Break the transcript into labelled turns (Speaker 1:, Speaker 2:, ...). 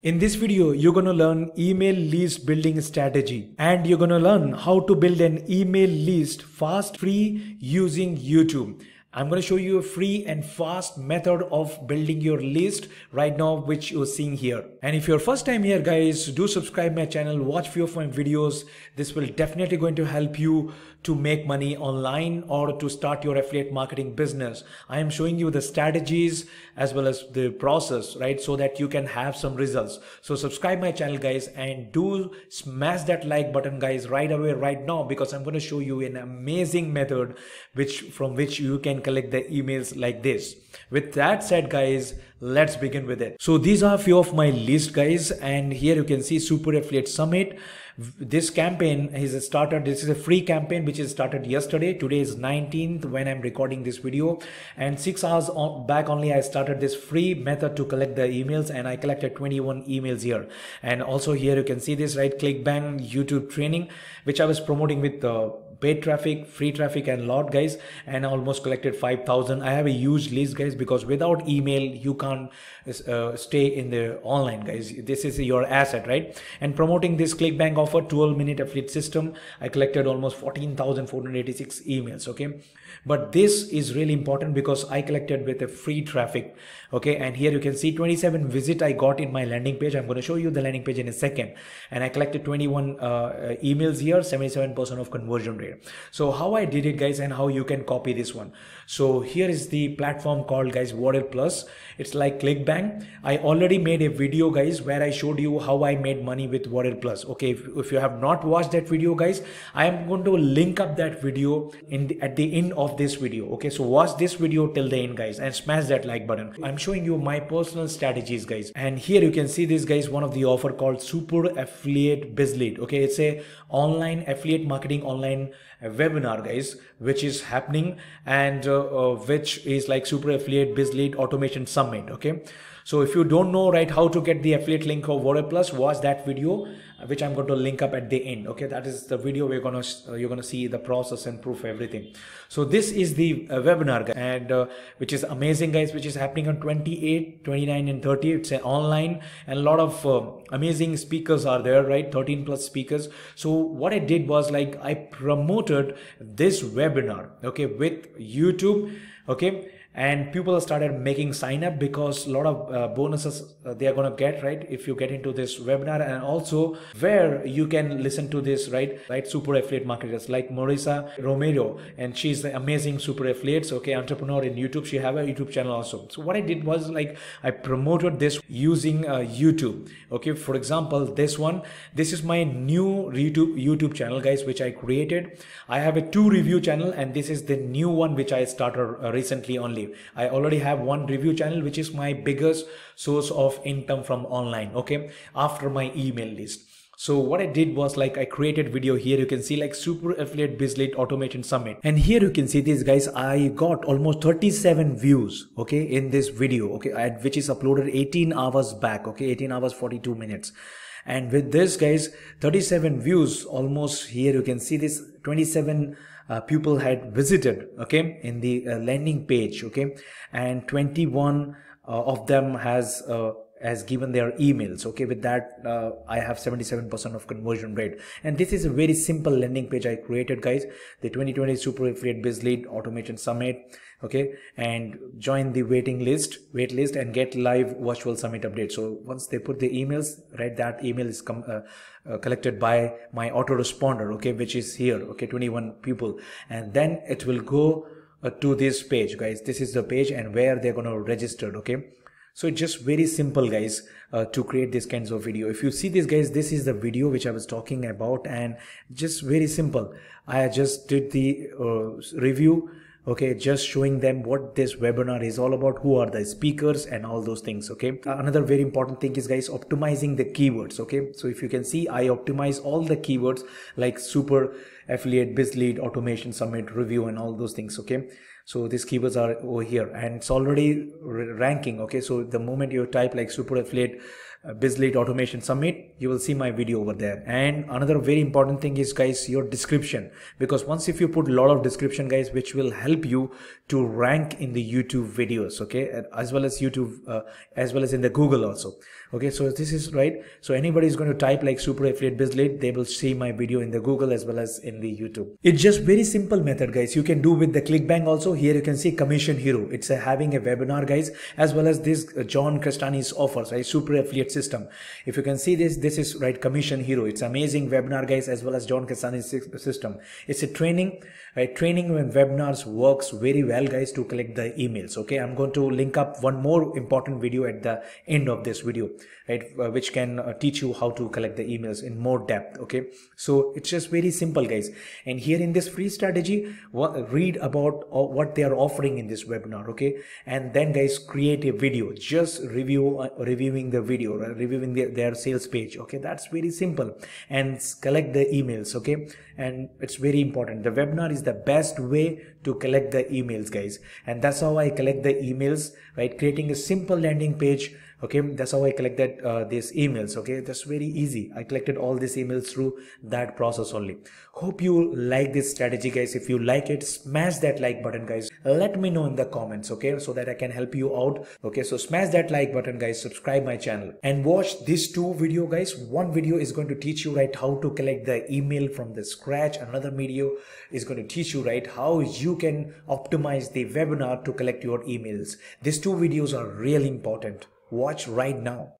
Speaker 1: In this video, you're gonna learn email list building strategy and you're gonna learn how to build an email list fast free using YouTube. I'm going to show you a free and fast method of building your list right now, which you're seeing here. And if you're first time here, guys, do subscribe my channel, watch few of my videos. This will definitely going to help you to make money online or to start your affiliate marketing business. I am showing you the strategies as well as the process, right? So that you can have some results. So subscribe my channel, guys, and do smash that like button, guys, right away, right now, because I'm going to show you an amazing method, which from which you can collect the emails like this. With that said guys, let's begin with it. So these are few of my list guys and here you can see Super Affiliate Summit this campaign is started this is a free campaign which is started yesterday today is 19th when i'm recording this video and six hours on, back only i started this free method to collect the emails and i collected 21 emails here and also here you can see this right clickbank youtube training which i was promoting with the uh, paid traffic free traffic and lot guys and I almost collected 5000 i have a huge list guys because without email you can't uh, stay in the online guys this is your asset right and promoting this clickbank of a 12 minute affiliate system i collected almost 14486 emails okay but this is really important because i collected with a free traffic okay and here you can see 27 visit i got in my landing page i'm going to show you the landing page in a second and i collected 21 uh, uh, emails here 77 percent of conversion rate so how i did it guys and how you can copy this one so here is the platform called guys water plus it's like clickbank i already made a video guys where i showed you how i made money with water plus okay if, if you have not watched that video guys i am going to link up that video in the, at the end of this video okay so watch this video till the end guys and smash that like button i'm showing you my personal strategies guys and here you can see this guys one of the offer called super affiliate Biz Lead. okay it's a online affiliate marketing online webinar guys which is happening and uh, uh, which is like super affiliate Biz Lead automation summit okay so if you don't know right how to get the affiliate link of Warrior Plus, watch that video, uh, which I'm going to link up at the end. Okay, that is the video we're gonna uh, you're gonna see the process and proof everything. So this is the uh, webinar, guys, and uh, which is amazing, guys, which is happening on 28, 29, and 30. It's an uh, online, and a lot of uh, amazing speakers are there, right? 13 plus speakers. So what I did was like I promoted this webinar, okay, with YouTube, okay and people started making sign up because a lot of uh, bonuses uh, they are going to get right if you get into this webinar and also where you can listen to this right right super affiliate marketers like marisa romero and she's the amazing super affiliates okay entrepreneur in youtube she have a youtube channel also so what i did was like i promoted this using uh, youtube okay for example this one this is my new youtube youtube channel guys which i created i have a two review channel and this is the new one which i started uh, recently on leave i already have one review channel which is my biggest source of income from online okay after my email list so what I did was like I created video here you can see like super affiliate bizlit automation summit and here you can see these guys I got almost 37 views okay in this video okay which is uploaded 18 hours back okay 18 hours 42 minutes and with this guys 37 views almost here you can see this 27 uh, pupil had visited okay in the uh, landing page okay and 21 uh, of them has uh, has given their emails okay with that uh, i have 77% of conversion rate and this is a very simple landing page i created guys the 2020 super affiliate biz lead automation summit okay and join the waiting list wait list and get live virtual summit update so once they put the emails right that email is come uh, uh, collected by my autoresponder okay which is here okay 21 people and then it will go uh, to this page guys this is the page and where they're going to register okay so just very simple guys uh, to create these kinds of video if you see this guys this is the video which i was talking about and just very simple i just did the uh, review okay just showing them what this webinar is all about who are the speakers and all those things okay uh, another very important thing is guys optimizing the keywords okay so if you can see i optimize all the keywords like super affiliate biz lead automation summit review and all those things okay so these keywords are over here and it's already ranking okay so the moment you type like super affiliate uh, Bizlead automation summit you will see my video over there and another very important thing is guys your description because once if you put a lot of description guys which will help you to rank in the youtube videos okay as well as youtube uh, as well as in the google also okay so this is right so anybody is going to type like super affiliate Bizlead, they will see my video in the google as well as in the youtube it's just very simple method guys you can do with the clickbank also here you can see commission hero it's a, having a webinar guys as well as this uh, john crestani's offers right super affiliate system. If you can see this, this is right Commission Hero. It's amazing webinar guys as well as John Kasani's system. It's a training, right? Training when webinars works very well guys to collect the emails. Okay. I'm going to link up one more important video at the end of this video, right? Uh, which can uh, teach you how to collect the emails in more depth. Okay. So it's just very simple guys. And here in this free strategy, read about uh, what they are offering in this webinar. Okay. And then guys, create a video, just review, reviewing the video, or reviewing their, their sales page okay that's very simple and collect the emails okay and it's very important the webinar is the best way to collect the emails guys and that's how i collect the emails right creating a simple landing page okay that's how i collected uh, these emails okay that's very easy i collected all these emails through that process only hope you like this strategy guys if you like it smash that like button guys let me know in the comments okay so that i can help you out okay so smash that like button guys subscribe my channel and watch these two video guys one video is going to teach you right how to collect the email from the scratch another video is going to teach you right how you can optimize the webinar to collect your emails these two videos are really important watch right now